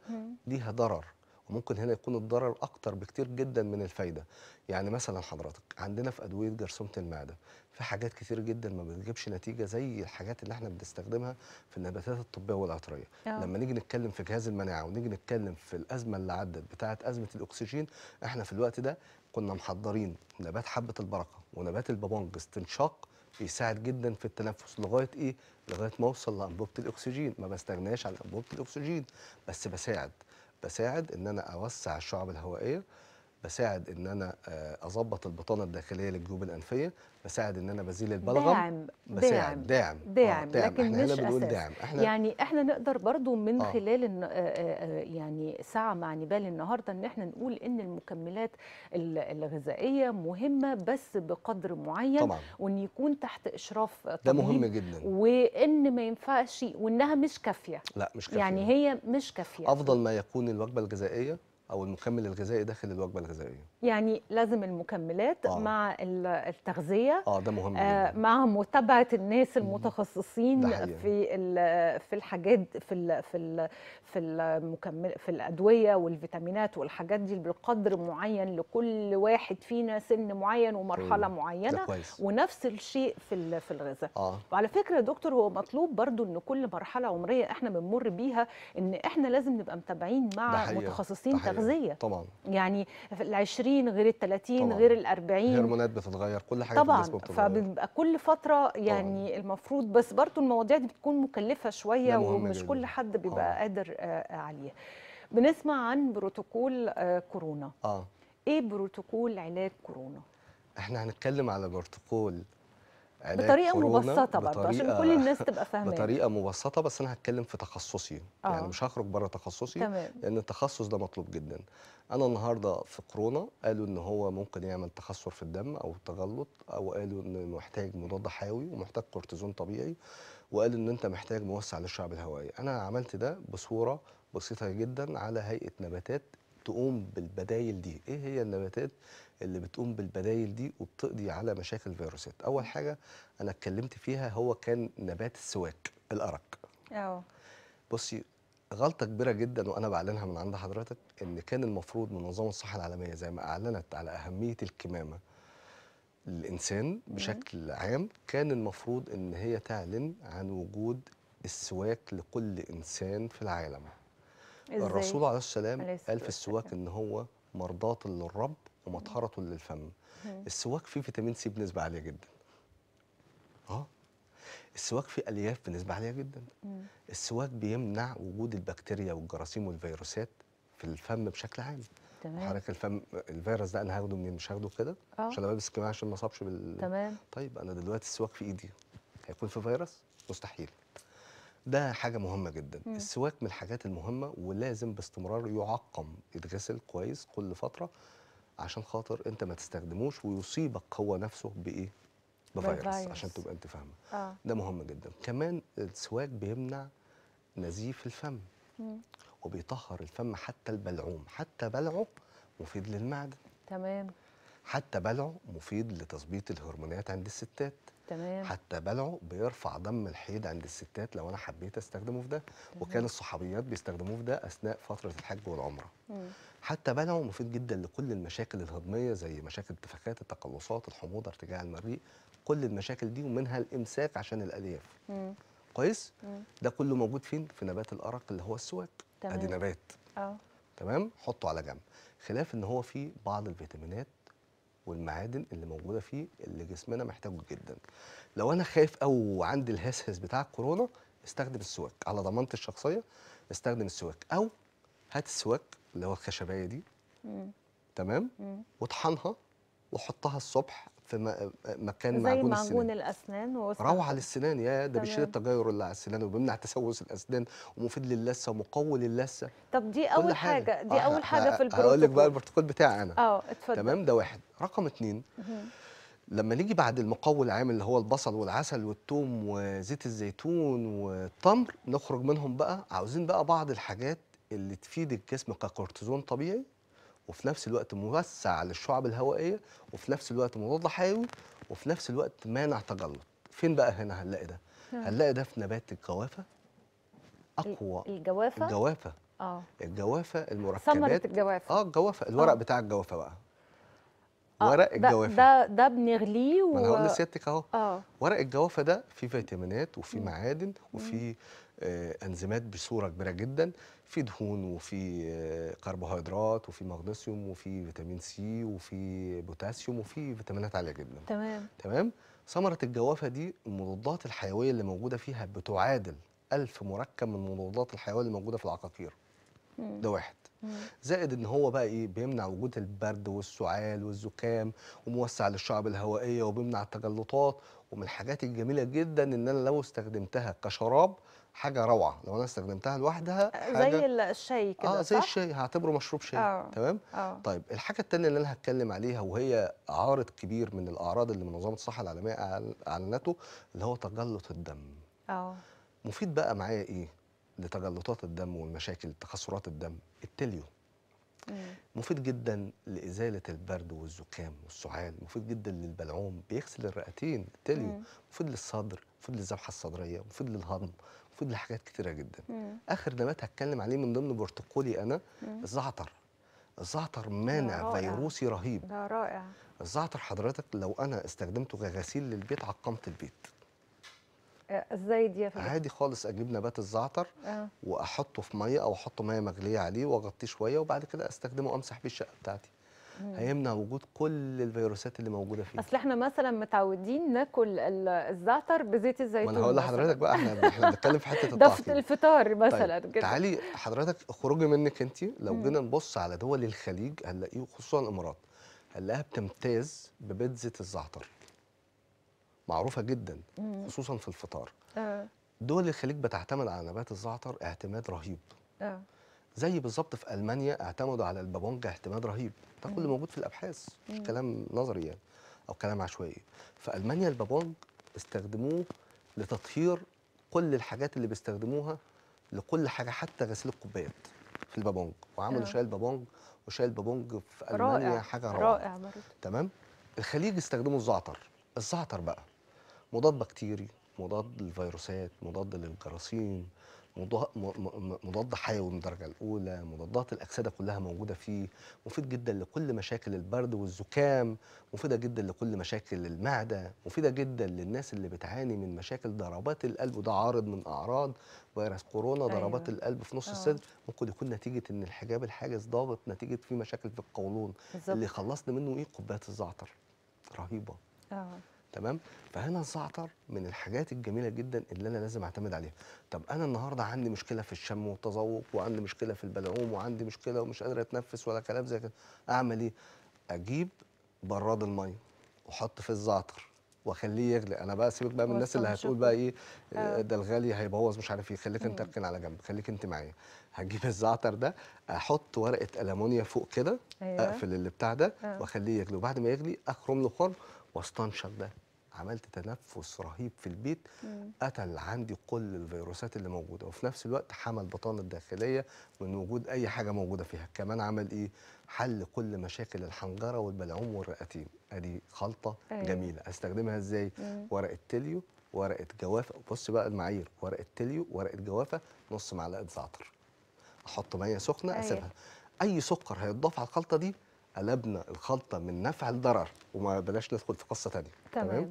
ليها ضرر وممكن هنا يكون الضرر اكتر بكتير جدا من الفايده يعني مثلا حضرتك عندنا في ادويه جرثومه المعده في حاجات كتير جدا ما بتجيبش نتيجه زي الحاجات اللي احنا بنستخدمها في النباتات الطبيه والعطريه أوه. لما نيجي نتكلم في جهاز المناعه ونيجي نتكلم في الازمه اللي عدت بتاعه ازمه الاكسجين احنا في الوقت ده كنا محضرين نبات حبه البركه ونبات البابونج استنشاق بيساعد جدا في التنفس لغايه ايه؟ لغايه ما اوصل لانبوبه الاكسجين، ما بستغناش عن انبوبه الاكسجين بس بساعد بساعد ان انا اوسع الشعب الهوائيه بساعد ان انا آه، اظبط البطانه الداخليه للجيوب الانفيه بساعد ان انا بزيل البلغم داعم بساعد داعم داعم, آه، داعم, داعم. لكن احنا مش هنا بنقول داعم احنا يعني احنا نقدر برضو من آه. خلال آه، يعني ساعه مع نبال النهارده ان احنا نقول ان المكملات الغذائيه مهمه بس بقدر معين طبعا. وان يكون تحت اشراف طبيب ده مهم جدا وان ما ينفعش وانها مش كافيه لا مش كافيه يعني هي مش كافيه افضل ما يكون الوجبه الغذائيه او المكمل الغذائي داخل الوجبه الغذائيه يعني لازم المكملات آه. مع التغذيه اه ده مهم آه مع متابعه الناس المتخصصين في في الحاجات في الـ في الـ في المكمل في الادويه والفيتامينات والحاجات دي بقدر معين لكل واحد فينا سن معين ومرحله مم. معينه ونفس الشيء في في الغذاء آه. وعلى فكره يا دكتور هو مطلوب برضو ان كل مرحله عمريه احنا بنمر بيها ان احنا لازم نبقى متابعين مع ده متخصصين تغذيه طبعا يعني ال 20 غير ال 30 غير ال 40 الهرمونات بتتغير كل حاجه طبعا فبيبقى كل فتره يعني طبعًا. المفروض بس برضو المواضيع دي بتكون مكلفه شويه ومش جدا. كل حد بيبقى آه. قادر آه عليها بنسمع عن بروتوكول آه كورونا اه ايه بروتوكول علاج كورونا احنا هنتكلم على بروتوكول بطريقه مبسطه برضه عشان كل الناس تبقى فاهمه يعني. بطريقه مبسطه بس انا هتكلم في تخصصي يعني آه. يعني مش هخرج بره تخصصي تمام. لان التخصص ده مطلوب جدا انا النهارده في كورونا قالوا ان هو ممكن يعمل تخثر في الدم او تغلط او قالوا ان محتاج مضاد حيوي ومحتاج كورتيزون طبيعي وقالوا ان انت محتاج موسع للشعب الهوائي انا عملت ده بصوره بسيطه جدا على هيئه نباتات تقوم بالبدايل دي ايه هي النباتات اللي بتقوم بالبدايل دي وبتقضي على مشاكل الفيروسات اول حاجه انا اتكلمت فيها هو كان نبات السواك الارق اه بصي غلطه كبيره جدا وانا بعلنها من عند حضرتك ان كان المفروض منظمه الصحه العالميه زي ما اعلنت على اهميه الكمامه للانسان بشكل عام كان المفروض ان هي تعلن عن وجود السواك لكل انسان في العالم الرسول عليه السلام قال في السواك ان هو مرضاة للرب ومطهره للفم السواك فيه فيتامين سي بنسبه عاليه جدا اه السواك فيه الياف بنسبه عاليه جدا السواك بيمنع وجود البكتيريا والجراثيم والفيروسات في الفم بشكل عام تمام حضرتك الفم الفيروس ده انا هاخده منين مش هاخده كده آه. عشان انا بلبس كمامه عشان ما اصابش بال تمام طيب انا دلوقتي السواك في ايدي هيكون في فيروس مستحيل ده حاجة مهمة جدا مم. السواك من الحاجات المهمة ولازم باستمرار يعقم يتغسل كويس كل فترة عشان خاطر انت ما تستخدموش ويصيبك هو نفسه بايه بفيروس عشان تبقى انت فاهمه آه. ده مهم جدا كمان السواك بيمنع نزيف الفم مم. وبيطهر الفم حتى البلعوم حتى بلعه مفيد للمعده تمام حتى بلعه مفيد لتظبيط الهرمونات عند الستات تمام. حتى بلعه بيرفع دم الحيض عند الستات لو انا حبيت استخدمه في ده تمام. وكان الصحابيات بيستخدموه في ده اثناء فتره الحج والعمره مم. حتى بلعه مفيد جدا لكل المشاكل الهضميه زي مشاكل التفاخات التقلصات الحموضه ارتجاع المريء كل المشاكل دي ومنها الامساك عشان الالياف مم. كويس مم. ده كله موجود فين في نبات الارق اللي هو السواك ادي نبات اه تمام حطه على جنب خلاف ان هو فيه بعض الفيتامينات والمعادن اللي موجوده فيه اللي جسمنا محتاجه جدا لو انا خايف او عندي الهسهس بتاع الكورونا استخدم السواك على ضمانتي الشخصيه استخدم السواك او هات السواك اللي هو الخشبيه دي مم. تمام مم. وطحنها وحطها الصبح في مكان معجون السنان زي معجون الاسنان روعه للسنان يا ده بيشيل التجاير اللي على السنان وبيمنع تسوس الاسنان ومفيد للثه ومقوي للثه طب دي اول حاجه, حاجة. دي آه، اول حاجه في البروتوكول هقول لك بقى البروتوكول بتاعي انا اه اتفضل تمام ده واحد رقم اثنين لما نيجي بعد المقوي العام اللي هو البصل والعسل والثوم وزيت الزيتون والتمر نخرج منهم بقى عاوزين بقى بعض الحاجات اللي تفيد الجسم ككورتيزون طبيعي وفي نفس الوقت موسع للشعب الهوائيه وفي نفس الوقت مضاد حيوي وفي نفس الوقت مانع تجلط فين بقى هنا هنلاقي ده نعم. هنلاقي ده في نبات الجوافه اقوى الجوافه الجوافه اه الجوافه المركبات ثمره الجوافه اه الجوافه الورق أوه. بتاع الجوافه بقى آه. ورق الجوافه ده ده بنغليه و... ما انا هقول لسيادتك اهو آه. ورق الجوافه ده فيه فيتامينات وفيه معادن وفيه آه، انزيمات بصوره كبيره جدا في دهون وفي آه، كربوهيدرات وفي مغنيسيوم وفي فيتامين سي وفي بوتاسيوم وفي فيتامينات عاليه جدا تمام تمام ثمره الجوافه دي المضادات الحيويه اللي موجوده فيها بتعادل 1000 مركب من المضادات الحيويه اللي موجوده في العقاقير ده واحد زائد ان هو بقى ايه بيمنع وجود البرد والسعال والزكام وموسع للشعب الهوائيه وبيمنع التجلطات ومن الحاجات الجميله جدا ان انا لو استخدمتها كشراب حاجه روعه لو انا استخدمتها لوحدها حاجة زي الشاي كده اه زي الشاي هعتبره مشروب شاي آه. تمام آه. طيب الحاجه الثانيه اللي انا هتكلم عليها وهي عارض كبير من الاعراض اللي منظمه الصحه العالميه اعلنته اللي هو تجلط الدم اه مفيد بقى معايا ايه لتجلطات الدم والمشاكل تخثرات الدم التليو مفيد جدا لإزالة البرد والزكام والسعال مفيد جدا للبلعوم بيغسل الرئتين التليو مفيد للصدر مفيد للذبحة الصدرية مفيد للهضم المفروض لحاجات كتيره جدا مم. اخر نبات هتكلم عليه من ضمن برتقالي انا مم. الزعتر الزعتر مانع فيروسي رهيب ده رائع الزعتر حضرتك لو انا استخدمته كغسيل للبيت عقمت البيت آه، ازاي دي يا فندم؟ عادي خالص اجيب نبات الزعتر أه. واحطه في ميه او احط ميه مغليه عليه واغطيه شويه وبعد كده استخدمه امسح بيه الشقه بتاعتي هيمنع وجود كل الفيروسات اللي موجوده فيه اصل احنا مثلا متعودين ناكل الزعتر بزيت الزيتون ما انا هقول لحضرتك بقى احنا احنا بنتكلم في حته ده الفطار طيب، مثلا طيب. كده تعالي حضرتك اخرجي منك انت لو جينا نبص على دول الخليج هنلاقيه خصوصا الامارات هنلاقيها بتمتاز ببيتزا الزعتر معروفه جدا خصوصا في الفطار آه. دول الخليج بتعتمد على نبات الزعتر اعتماد رهيب آه. زي بالظبط في المانيا اعتمدوا على البابونجا اعتماد رهيب ده كله موجود في الابحاث مش كلام نظري يعني او كلام عشوائي في المانيا البابونج استخدموه لتطهير كل الحاجات اللي بيستخدموها لكل حاجه حتى غسيل الكوبايات في البابونج وعملوا آه. شاي البابونج وشاي البابونج في المانيا رائع. حاجه رائعه رائع تمام الخليج استخدموا الزعتر الزعتر بقى مضاد بكتيري مضاد للفيروسات مضاد للجراثيم مضاد حيوي من الدرجه الاولى مضادات الاكسده كلها موجوده فيه مفيد جدا لكل مشاكل البرد والزكام مفيده جدا لكل مشاكل المعده مفيده جدا للناس اللي بتعاني من مشاكل ضربات القلب وده عارض من اعراض فيروس كورونا أيوة. ضربات القلب في نص آه. الصدر ممكن يكون نتيجه ان الحجاب الحاجز ضابط نتيجه في مشاكل في القولون بالزبط. اللي خلصنا منه ايه كوبايه الزعتر رهيبه اه تمام فهنا الزعتر من الحاجات الجميله جدا اللي انا لازم اعتمد عليها طب انا النهارده عندي مشكله في الشم والتذوق وعندي مشكله في البلعوم وعندي مشكله ومش قادر اتنفس ولا كلام زي كده اعمل ايه اجيب براد الميه واحط فيه الزعتر واخليه يغلي انا بقى سيبك بقى من الناس اللي هتقول بقى ايه آه. آه، ده الغالي هيبوظ مش عارف ايه خليك انت اركن على جنب خليك انت معايا هجيب الزعتر ده احط ورقه المونيا فوق كده أيوة. اقفل اللي بتاع ده آه. واخليه يغلي وبعد ما يغلي اخرم له خرم واستنشق ده عملت تنفس رهيب في البيت قتل عندي كل الفيروسات اللي موجوده وفي نفس الوقت حمى البطانه الداخليه من وجود اي حاجه موجوده فيها كمان عمل ايه حل كل مشاكل الحنجره والبلعوم والرئتين ادي خلطه أيه. جميله استخدمها ازاي ورقه تليو ورقه جوافه بص بقى المعايير ورقه تليو ورقه جوافه نص معلقه زعتر احط ميه سخنه أيوة. اسيبها اي سكر هيتضاف على الخلطه دي قلبنا الخلطه من نفع لضرر وما بلاش ندخل في قصه ثانيه تمام.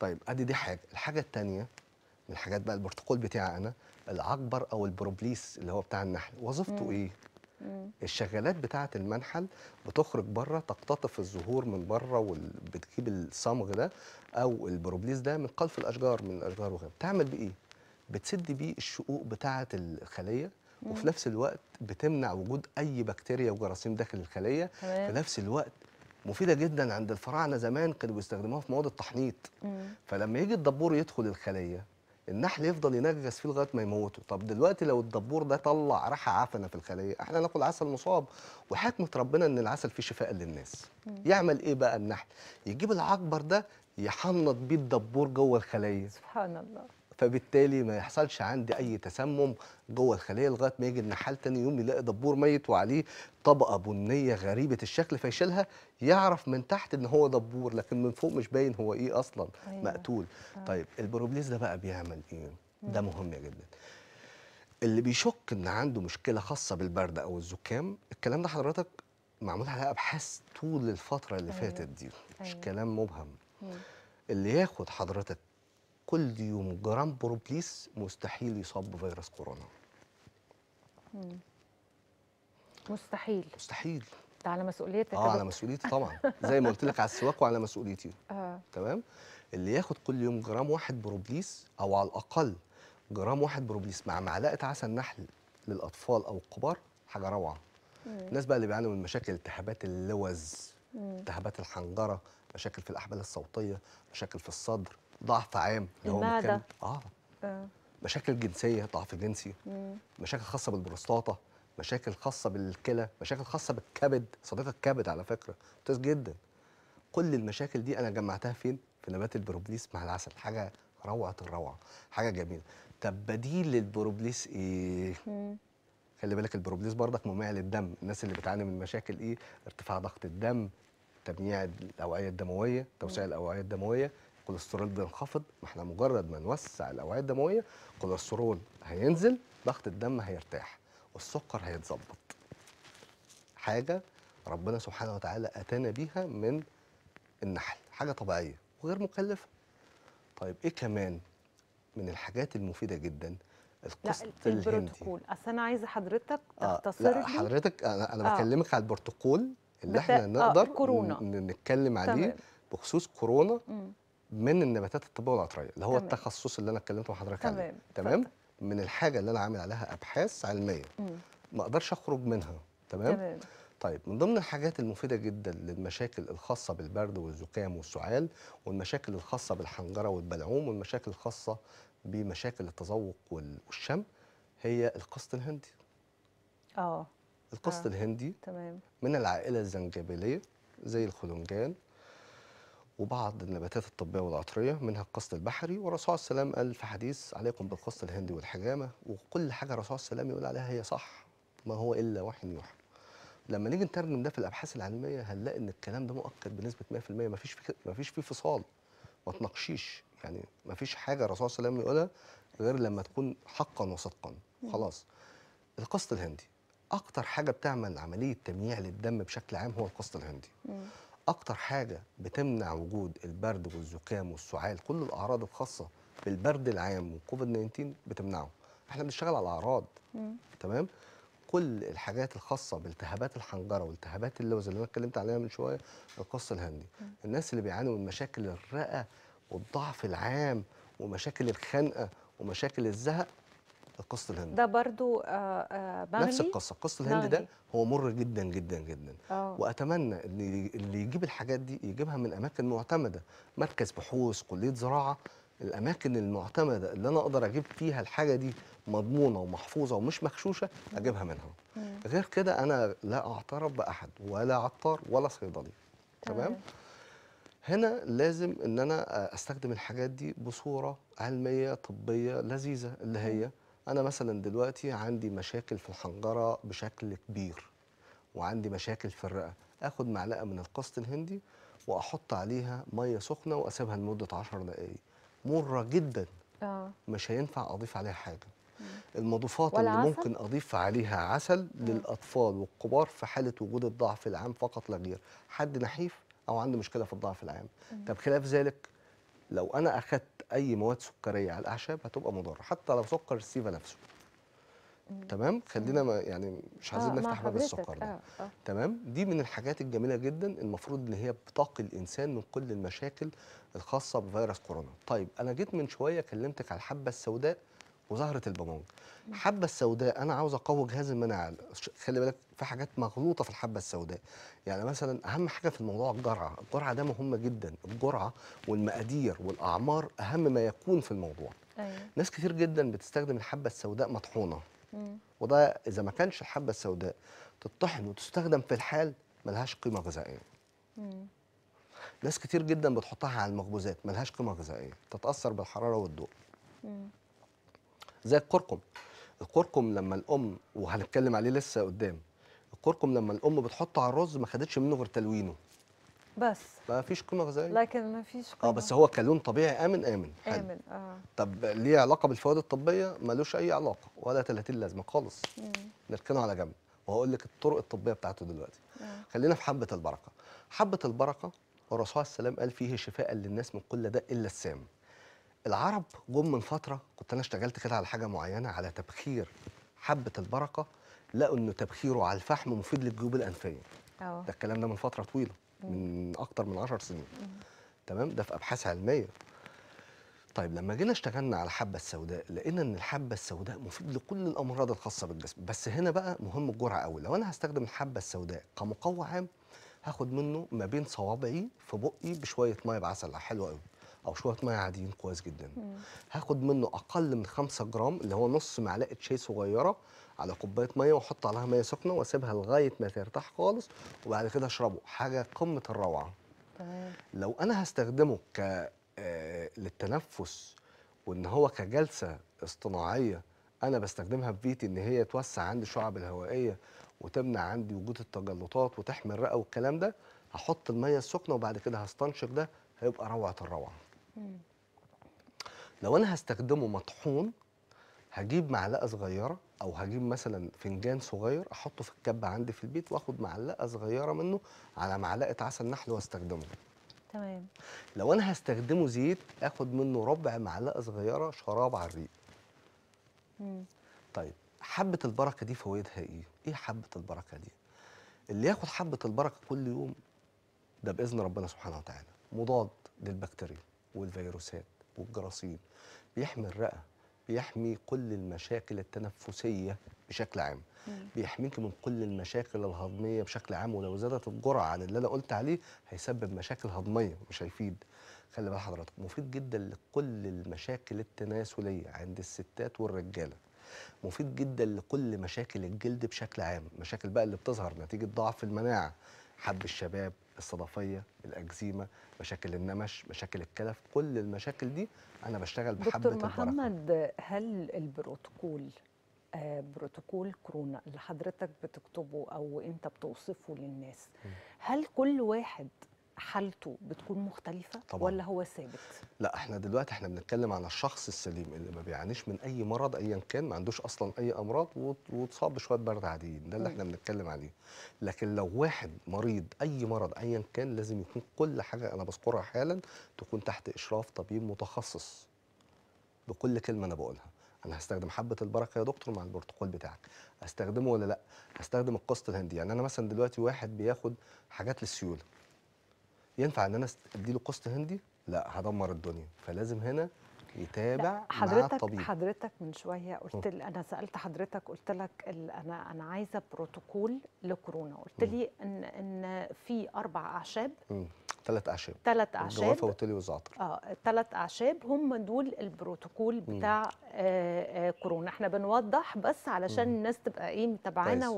طيب ادي دي حاجه الحاجه الثانيه من الحاجات بقى البروتوكول بتاعي انا العقبر او البروبليس اللي هو بتاع النحل وظيفته ايه مم. الشغالات بتاعه المنحل بتخرج بره تقتطف الزهور من بره وبتجيب الصمغ ده او البروبليس ده من قلف الاشجار من الاشجار وغيرها بتعمل بايه بتسد بيه الشقوق بتاعه الخليه وفي نفس الوقت بتمنع وجود اي بكتيريا وجراثيم داخل الخليه في نفس الوقت مفيده جدا عند الفراعنه زمان كانوا بيستخدموها في مواد التحنيط فلما يجي الدبور يدخل الخليه النحل يفضل ينغس فيه لغايه ما يموته طب دلوقتي لو الدبور ده طلع راح عفنه في الخليه احنا ناكل عسل مصاب وحكمه ربنا ان العسل فيه شفاء للناس يعمل ايه بقى النحل يجيب العكبر ده يحنط بيه الدبور جوه الخليه سبحان الله فبالتالي ما يحصلش عندي اي تسمم جوه الخليه لغايه ما يجي النحال تاني يوم يلاقي دبور ميت وعليه طبقه بنيه غريبه الشكل فيشيلها يعرف من تحت ان هو دبور لكن من فوق مش باين هو ايه اصلا أيوة. مقتول آه. طيب البروبليس ده بقى بيعمل ايه ده مهم جدا اللي بيشك ان عنده مشكله خاصه بالبرد او الزكام الكلام ده حضرتك معمول عليها ابحاث طول الفتره اللي أيوة. فاتت دي مش أيوة. كلام مبهم مم. اللي ياخد حضرتك كولديوم جرام بروبليس مستحيل يصاب بفيروس كورونا مستحيل مستحيل ده على مسؤوليتك اه على مسؤوليتي طبعا زي ما قلت لك على السواق وعلى مسؤوليتي اه تمام اللي ياخد كل يوم جرام واحد بروبليس او على الاقل جرام واحد بروبليس مع معلقه عسل نحل للاطفال او الكبار حاجه روعه الناس بقى اللي بيعانوا من مشاكل التهابات اللوز التهابات الحنجره مشاكل في الاحبال الصوتيه مشاكل في الصدر ضعف عام اللي هو المعدة آه. اه مشاكل جنسيه ضعف جنسي مم. مشاكل خاصه بالبروستاتا مشاكل خاصه بالكلى مشاكل خاصه بالكبد صديقه الكبد على فكره ممتاز جدا كل المشاكل دي انا جمعتها فين في نبات البروبليس مع العسل حاجه روعه الروعه حاجه جميله طب بديل للبروبليس ايه مم. خلي بالك البروبليس برضك مميع للدم الناس اللي بتعاني من مشاكل ايه ارتفاع ضغط الدم تجميع الاوعيه الدمويه توسيع الاوعيه الدمويه الكوليسترول بينخفض ما احنا مجرد ما نوسع الاوعيه الدمويه الكوليسترول هينزل ضغط الدم هيرتاح والسكر هيتظبط حاجه ربنا سبحانه وتعالى اتانا بيها من النحل حاجه طبيعيه وغير مكلفه طيب ايه كمان من الحاجات المفيده جدا القسط لا البروتوكول اصل انا عايزه حضرتك تختصر آه لا حضرتك انا انا آه. بكلمك على البروتوكول اللي احنا آه، نقدر آه كورونا. نتكلم عليه بخصوص كورونا من النباتات الطبيه والعطريه اللي هو تمام. التخصص اللي انا اتكلمت مع حضرتك عليه تمام تمام؟ من الحاجه اللي انا عامل عليها ابحاث علميه ما اقدرش اخرج منها تمام, تمام. طيب من ضمن الحاجات المفيدة جدا للمشاكل الخاصة بالبرد والزكام والسعال والمشاكل الخاصة بالحنجرة والبلعوم والمشاكل الخاصة بمشاكل التذوق والشم هي القسط الهندي. اه القسط آه. الهندي تمام من العائلة الزنجبيلية زي الخلنجان وبعض النباتات الطبية والعطرية منها القسط البحري والرسول السلام قال في حديث عليكم بالقسط الهندي والحجامة وكل حاجة الرسول السلام يقول عليها هي صح ما هو إلا وحي يوحى لما نيجي نترجم ده في الابحاث العلميه هنلاقي ان الكلام ده مؤكد بنسبه 100% ما فيش ما فيش فيه فصال ما تناقشيش يعني ما فيش حاجه الرسول صلى الله عليه وسلم يقولها غير لما تكون حقا وصدقا خلاص القسط الهندي اكتر حاجه بتعمل عمليه تمييع للدم بشكل عام هو القسط الهندي اكتر حاجه بتمنع وجود البرد والزكام والسعال كل الاعراض الخاصه بالبرد العام والكوفيد 19 بتمنعه احنا بنشتغل على الاعراض تمام كل الحاجات الخاصه بالتهابات الحنجره والتهابات اللوز اللي انا اتكلمت عليها من شويه القص الهندي الناس اللي بيعانوا من مشاكل الرئه والضعف العام ومشاكل الخنقه ومشاكل الزهق قصه الهند ده برضو آه، آه، مغلي نفس إيه؟ القصه قصه الهند ده إيه؟ هو مر جدا جدا جدا أوه. واتمنى أن اللي يجيب الحاجات دي يجيبها من اماكن معتمده مركز بحوث كليه زراعه الاماكن المعتمده اللي انا اقدر اجيب فيها الحاجه دي مضمونه ومحفوظه ومش مغشوشه اجيبها منها مم. غير كده انا لا اعترف باحد ولا عطار ولا صيدلي تمام هنا لازم ان انا استخدم الحاجات دي بصوره علميه طبيه لذيذه اللي هي انا مثلا دلوقتي عندي مشاكل في الحنجره بشكل كبير وعندي مشاكل في الرئه اخد معلقه من القسط الهندي واحط عليها ميه سخنه واسيبها لمده 10 دقائق مره جدا آه. مش هينفع اضيف عليها حاجه المضيفات اللي عسل؟ ممكن اضيف عليها عسل مم. للاطفال والكبار في حاله وجود الضعف العام فقط لا غير حد نحيف او عنده مشكله في الضعف العام مم. طب خلاف ذلك لو انا اخدت اي مواد سكريه على الاعشاب هتبقى مضره حتى لو سكر السيفا نفسه تمام خلينا ما يعني مش عايزين آه نفتح باب السكر ده آه آه. تمام دي من الحاجات الجميله جدا المفروض ان هي بتقي الانسان من كل المشاكل الخاصه بفيروس كورونا طيب انا جيت من شويه كلمتك على الحبه السوداء وزهره البامونج الحبه السوداء انا عاوز اقوي جهاز المناعه خلي بالك في حاجات مغلوطه في الحبه السوداء يعني مثلا اهم حاجه في الموضوع الجرعه الجرعه ده مهمه جدا الجرعه والمقادير والاعمار اهم ما يكون في الموضوع أيوة. ناس كتير جدا بتستخدم الحبه السوداء مطحونه مم. وده اذا ما كانش الحبه السوداء تطحن وتستخدم في الحال ملهاش قيمه غذائيه مم. ناس كتير جدا بتحطها على المخبوزات ملهاش قيمه غذائيه تتاثر بالحراره والضوء مم. زي الكركم الكركم لما الام وهنتكلم عليه لسه قدام الكركم لما الام بتحطه على الرز ما خدتش منه غير تلوينه بس ما فيش قيمه غذائيه لكن ما فيش آه، قيمه اه بس هو كلون طبيعي امن امن امن اه طب ليه علاقه بالفوائد الطبيه ملوش اي علاقه ولا 30 لازمه خالص نركنه على جنب وهقول لك الطرق الطبيه بتاعته دلوقتي آه. خلينا في حبه البركه حبه البركه الرسول عليه السلام قال فيه شفاء للناس من كل داء الا السام العرب جم من فتره كنت انا اشتغلت كده على حاجه معينه على تبخير حبه البركه لقوا انه تبخيره على الفحم مفيد للجيوب الانفيه أوه. ده الكلام ده من فتره طويله من اكتر من 10 سنين تمام ده في ابحاث علميه طيب لما جينا اشتغلنا على الحبه السوداء لقينا ان الحبه السوداء مفيد لكل الامراض الخاصه بالجسم بس هنا بقى مهم الجرعه قوي لو انا هستخدم الحبه السوداء كمقوي عام هاخد منه ما بين صوابعي في بقي بشويه ميه بعسل حلوه قوي او شويه ميه عاديين كويس جدا مم. هاخد منه اقل من 5 جرام اللي هو نص معلقه شاي صغيره على كوبايه ميه واحط عليها ميه سخنه واسيبها لغايه ما ترتاح خالص وبعد كده اشربه حاجه قمه الروعه تمام لو انا هستخدمه ك آه، للتنفس وان هو كجلسه اصطناعيه انا بستخدمها في بيتي ان هي توسع عندي الشعب الهوائيه وتمنع عندي وجود التجلطات وتحمي الرئه والكلام ده هحط الميه السخنه وبعد كده هستنشق ده هيبقى روعه الروعه لو انا هستخدمه مطحون هجيب معلقه صغيره او هجيب مثلا فنجان صغير احطه في الكبه عندي في البيت واخد معلقه صغيره منه على معلقه عسل نحل واستخدمه تمام لو انا هستخدمه زيت اخد منه ربع معلقه صغيره شراب على الريق طيب حبه البركه دي فوائدها ايه ايه حبه البركه دي اللي ياخد حبه البركه كل يوم ده باذن ربنا سبحانه وتعالى مضاد للبكتيريا والفيروسات والجراثيم بيحمي الرئه بيحمي كل المشاكل التنفسيه بشكل عام بيحميك من كل المشاكل الهضميه بشكل عام ولو زادت الجرعه عن اللي انا قلت عليه هيسبب مشاكل هضميه مش هيفيد خلي بال حضرتك مفيد جدا لكل المشاكل التناسليه عند الستات والرجاله مفيد جدا لكل مشاكل الجلد بشكل عام مشاكل بقى اللي بتظهر نتيجه ضعف المناعه حب الشباب الصدفيه الاكزيما مشاكل النمش مشاكل الكلف كل المشاكل دي انا بشتغل بحبه دكتور محمد البركة. هل البروتوكول آه، بروتوكول كورونا اللي حضرتك بتكتبه او انت بتوصفه للناس هل كل واحد حالته بتكون مختلفة طبعا. ولا هو ثابت؟ لا احنا دلوقتي احنا بنتكلم عن الشخص السليم اللي ما بيعانيش من أي مرض أيا كان ما عندوش أصلا أي أمراض واتصاب بشوية برد عاديين ده اللي م. احنا بنتكلم عليه لكن لو واحد مريض أي مرض أيا كان لازم يكون كل حاجة أنا بذكرها حالا تكون تحت إشراف طبيب متخصص بكل كلمة أنا بقولها انا هستخدم حبه البركه يا دكتور مع البروتوكول بتاعك هستخدمه ولا لا هستخدم القسط الهندي يعني انا مثلا دلوقتي واحد بياخد حاجات للسيوله ينفع ان انا اديله قسط هندي لا هدمر الدنيا فلازم هنا يتابع حضرتك مع الطبيب حضرتك من شويه قلت لي انا سالت حضرتك قلت لك انا انا عايزه بروتوكول لكورونا قلت لي ان ان في اربع اعشاب ثلاث اعشاب ثلاث اعشاب جوافه وتلي وزعتر اه ثلاث اعشاب هم دول البروتوكول بتاع آه،, آه كورونا احنا بنوضح بس علشان الناس تبقى ايه متابعانا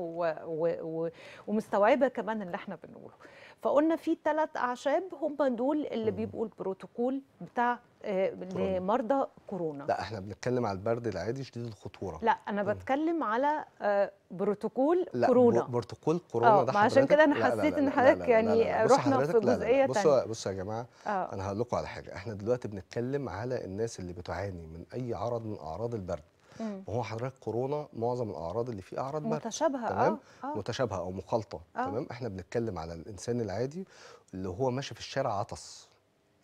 ومستوعبه كمان اللي احنا بنقوله فقلنا في ثلاث اعشاب هم دول اللي بيبقوا البروتوكول بتاع آه، لمرضى كورونا لا احنا بنتكلم على البرد العادي شديد الخطوره لا انا بتكلم على آه، بروتوكول لا كورونا بروتوكول كورونا آه، ده عشان كده انا حسيت ان حضرتك يعني رحنا في جزئيه ثانيه بصوا يا جماعه أوه. انا هقول لكم على حاجه احنا دلوقتي بنتكلم على الناس اللي بتعاني من اي عرض من اعراض البرد ما هو حضرتك كورونا معظم الاعراض اللي فيه اعراض برد متشابهه آه، تمام أو. آه. متشابهه او مخالطه آه. تمام احنا بنتكلم على الانسان العادي اللي هو ماشي في الشارع عطس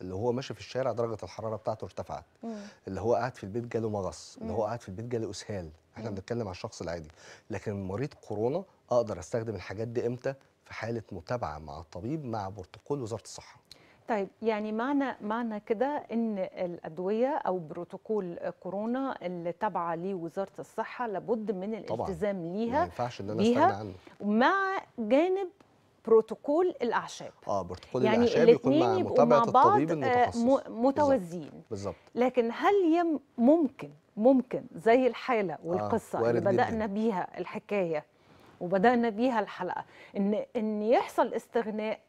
اللي هو ماشي في الشارع درجه الحراره بتاعته ارتفعت مم. اللي هو قاعد في البيت جاله مغص اللي هو قاعد في البيت جاله اسهال احنا بنتكلم على الشخص العادي لكن مريض كورونا اقدر استخدم الحاجات دي امتى في حاله متابعه مع الطبيب مع بروتوكول وزاره الصحه طيب يعني معنى معنى كده ان الادويه او بروتوكول كورونا اللي تابعه لوزاره الصحه لابد من الالتزام طبعا. ما ينفعش ان انا استغنى عنه مع جانب بروتوكول الاعشاب اه بروتوكول يعني الاعشاب يكون مع متابعه مع متابعه بعض الطبيب آه، المتخصص متوازيين بالظبط لكن هل يم ممكن ممكن زي الحاله آه، والقصه آه اللي بدانا جداً. بيها الحكايه وبدانا بيها الحلقه ان ان يحصل استغناء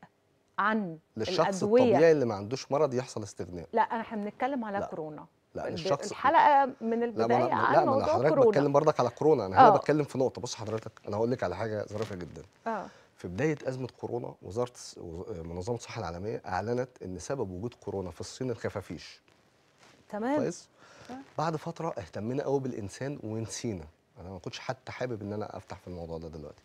عن للشخص الأدوية. الطبيعي اللي ما عندوش مرض يحصل استغناء لا احنا بنتكلم على لا. كورونا لا الشخص الحلقه من البدايه لا ما انا, لا ما أنا حضرتك كورونا. بتكلم برضك على كورونا انا هنا آه. بتكلم في نقطه بص حضرتك انا هقول لك على حاجه ظريفه جدا اه في بدايه ازمه كورونا وزاره منظمه الصحه العالميه اعلنت ان سبب وجود كورونا في الصين الخفافيش تمام كويس آه. بعد فتره اهتمينا قوي بالانسان ونسينا انا ما كنتش حتى حابب ان انا افتح في الموضوع ده دلوقتي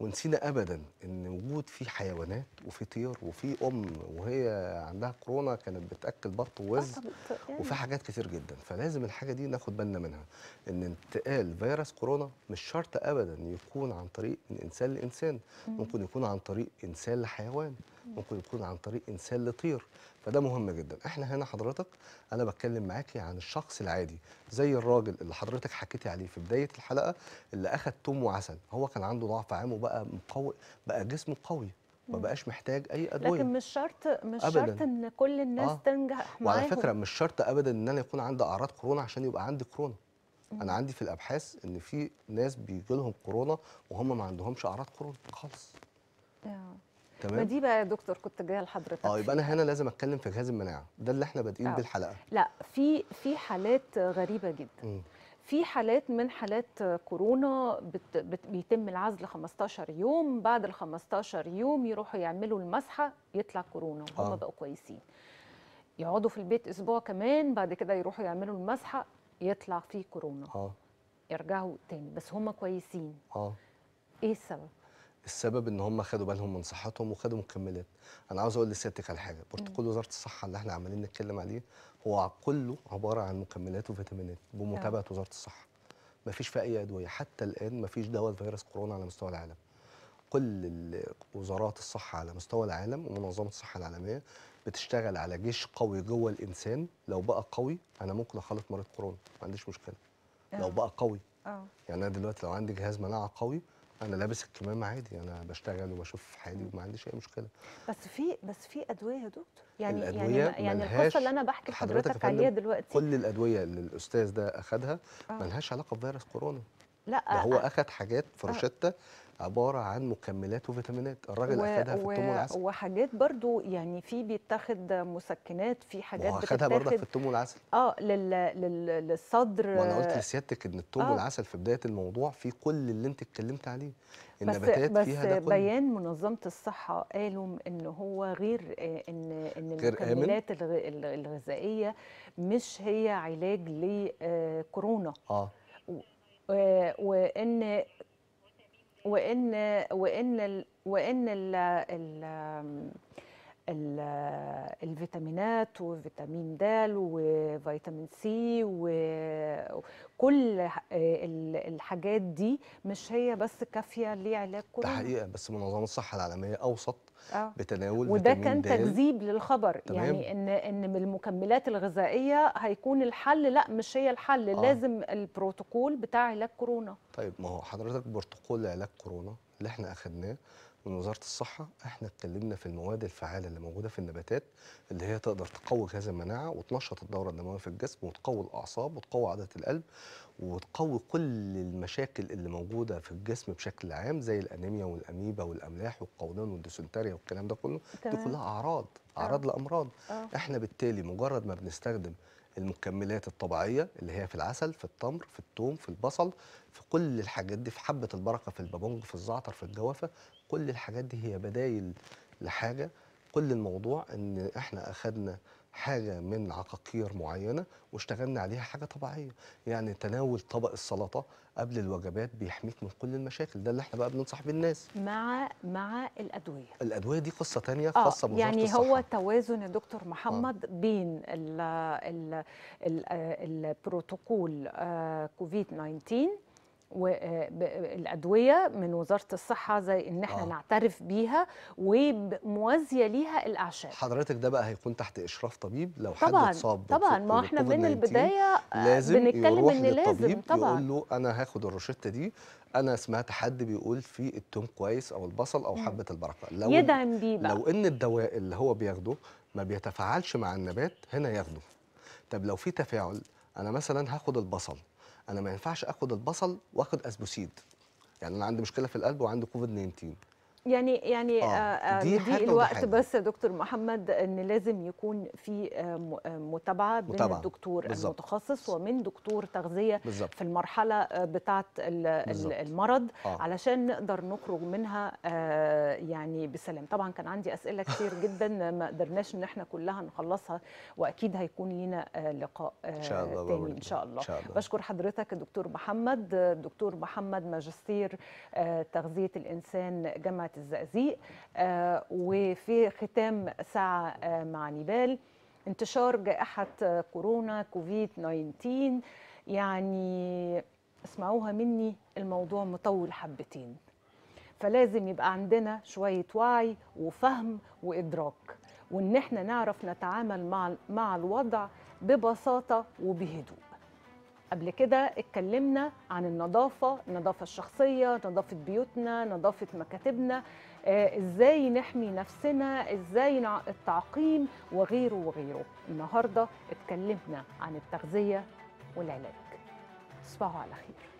ونسينا ابدا ان وجود في حيوانات وفي طير وفي ام وهي عندها كورونا كانت بتاكل بط ووز يعني. وفي حاجات كتير جدا فلازم الحاجه دي ناخد بالنا منها ان انتقال فيروس كورونا مش شرط ابدا يكون عن طريق من انسان لانسان ممكن يكون عن طريق انسان لحيوان ممكن يكون عن طريق انسان لطير فده مهم جدا احنا هنا حضرتك انا بتكلم معاكي يعني عن الشخص العادي زي الراجل اللي حضرتك حكيتي عليه في بدايه الحلقه اللي اخذ توم وعسل هو كان عنده ضعف عام وبقى مقوي بقى جسمه قوي ما بقاش محتاج اي ادويه لكن مش شرط مش أبداً. شرط ان كل الناس آه. تنجح معاهم وعلى فكره مش شرط ابدا ان انا يكون عندي اعراض كورونا عشان يبقى عندي كورونا مم. انا عندي في الابحاث ان في ناس بيجي لهم كورونا وهم ما عندهمش اعراض كورونا خالص yeah. آه. تمام دي بقى يا دكتور كنت جايه لحضرتك اه يبقى انا هنا لازم اتكلم في جهاز المناعه ده اللي احنا بادئين آه. الحلقه لا في في حالات غريبه جدا م. في حالات من حالات كورونا بت بت بيتم العزل 15 يوم بعد ال 15 يوم يروحوا يعملوا المسحه يطلع كورونا وهم آه. بقوا كويسين يقعدوا في البيت اسبوع كمان بعد كده يروحوا يعملوا المسحه يطلع فيه كورونا اه يرجعوا تاني بس هم كويسين اه ايه السبب السبب ان هم خدوا بالهم من صحتهم وخدوا مكملات انا عاوز اقول لسيادتك على حاجه بروتوكول وزاره الصحه اللي احنا عمالين نتكلم عليه هو كله عباره عن مكملات وفيتامينات بمتابعه وزاره الصحه ما فيش في اي ادويه حتى الان ما فيش دواء لفيروس كورونا على مستوى العالم كل وزارات الصحه على مستوى العالم ومنظمه الصحه العالميه بتشتغل على جيش قوي جوه الانسان لو بقى قوي انا ممكن اخلط مريض كورونا ما عنديش مشكله أوه. لو آه. بقى قوي أوه. يعني انا دلوقتي لو عندي جهاز مناعه قوي انا لابس الكمام عادي انا بشتغل وبشوف حالي وما عنديش اي مشكله بس في بس في ادويه يا دكتور يعني يعني يعني القصه اللي انا بحكي لحضرتك عليها دلوقتي كل الادويه اللي الاستاذ ده اخذها آه. ملهاش علاقه بفيروس كورونا لا ده هو آه. اخذ حاجات في آه. روشته آه. عباره عن مكملات وفيتامينات الراجل و... اخدها في و... الثوم والعسل وحاجات برضو يعني في بيتاخد مسكنات في حاجات اخدها برضك في الثوم والعسل اه لل... لل... للصدر وانا قلت لسيادتك ان الثوم آه. والعسل في بدايه الموضوع في كل اللي انت اتكلمت عليه النباتات بس فيها ده كله. بيان منظمه الصحه قالوا ان هو غير ان ان المكملات الغذائيه مش هي علاج لكورونا اه, آه، وان وان وان وان ال ال الفيتامينات وفيتامين د وفيتامين سي وكل الحاجات دي مش هي بس كافيه لعلاج كورونا ده حقيقه بس منظمه الصحه العالميه اوصت آه. بتناول وده كان تكذيب للخبر تمام. يعني ان ان المكملات الغذائيه هيكون الحل لا مش هي الحل آه. لازم البروتوكول بتاع علاج كورونا طيب ما هو حضرتك بروتوكول علاج كورونا اللي احنا اخدناه من وزاره الصحه احنا اتكلمنا في المواد الفعاله اللي موجوده في النباتات اللي هي تقدر تقوي جهاز المناعه وتنشط الدوره الدمويه في الجسم وتقوي الاعصاب وتقوي عضله القلب وتقوي كل المشاكل اللي موجوده في الجسم بشكل عام زي الانيميا والاميبا والاملاح والقولون والديسنتريا والكلام ده كله دي كلها اعراض آه. اعراض أوه. لامراض أوه. احنا بالتالي مجرد ما بنستخدم المكملات الطبيعيه اللي هي في العسل في التمر في الثوم في البصل في كل الحاجات دي في حبه البركه في البابونج في الزعتر في الجوافه كل الحاجات دي هي بدايل لحاجه كل الموضوع ان احنا اخذنا حاجه من عقاقير معينه واشتغلنا عليها حاجه طبيعيه يعني تناول طبق السلطه قبل الوجبات بيحميك من كل المشاكل ده اللي احنا بقى بننصح بيه الناس مع مع الادويه الادويه دي قصه ثانيه آه، خاصه آه بوزاره يعني الصحه هو توازن يا دكتور محمد آه. بين الـ الـ الـ البروتوكول آه كوفيد 19 والادويه آه، آه، من وزاره الصحه زي ان احنا آه. نعترف بيها وموازيه ليها الاعشاب حضرتك ده بقى هيكون تحت اشراف طبيب لو حد اتصاب طبعا ما احنا من البدايه آه، لازم بنتكلم ان لازم طبعا يقول له انا هاخد الروشته دي انا سمعت حد بيقول في التوم كويس او البصل او حبه البركه لو يدعم بيه بقى. لو ان الدواء اللي هو بياخده ما بيتفاعلش مع النبات هنا ياخده طب لو في تفاعل انا مثلا هاخد البصل انا ما ينفعش اخد البصل واخد اسبوسيد يعني انا عندي مشكله في القلب وعندي كوفيد 19 يعني يعني آه. آه،, آه، دي, دي الوقت حاجة. بس يا دكتور محمد ان لازم يكون في آه، متابعه بين متابعة. الدكتور بالزبط. المتخصص ومن دكتور تغذيه بالزبط. في المرحله بتاعه المرض آه. علشان نقدر نخرج منها يعني بسلام طبعا كان عندي اسئله كتير جدا ما قدرناش ان احنا كلها نخلصها واكيد هيكون لينا لقاء إن شاء الله تاني ان شاء الله. شاء الله بشكر حضرتك الدكتور محمد دكتور محمد ماجستير تغذيه الانسان جامعه الزقازيق آه، وفي ختام ساعة آه، مع نيبال انتشار جائحة آه، كورونا كوفيد 19 يعني اسمعوها مني الموضوع مطول حبتين فلازم يبقى عندنا شوية وعي وفهم وإدراك وإن احنا نعرف نتعامل مع, مع الوضع ببساطة وبهدوء قبل كده اتكلمنا عن النظافة النظافة الشخصية نظافة بيوتنا نظافة مكاتبنا آه، ازاي نحمي نفسنا ازاي التعقيم وغيره وغيره النهاردة اتكلمنا عن التغذية والعلاج تصبحوا على خير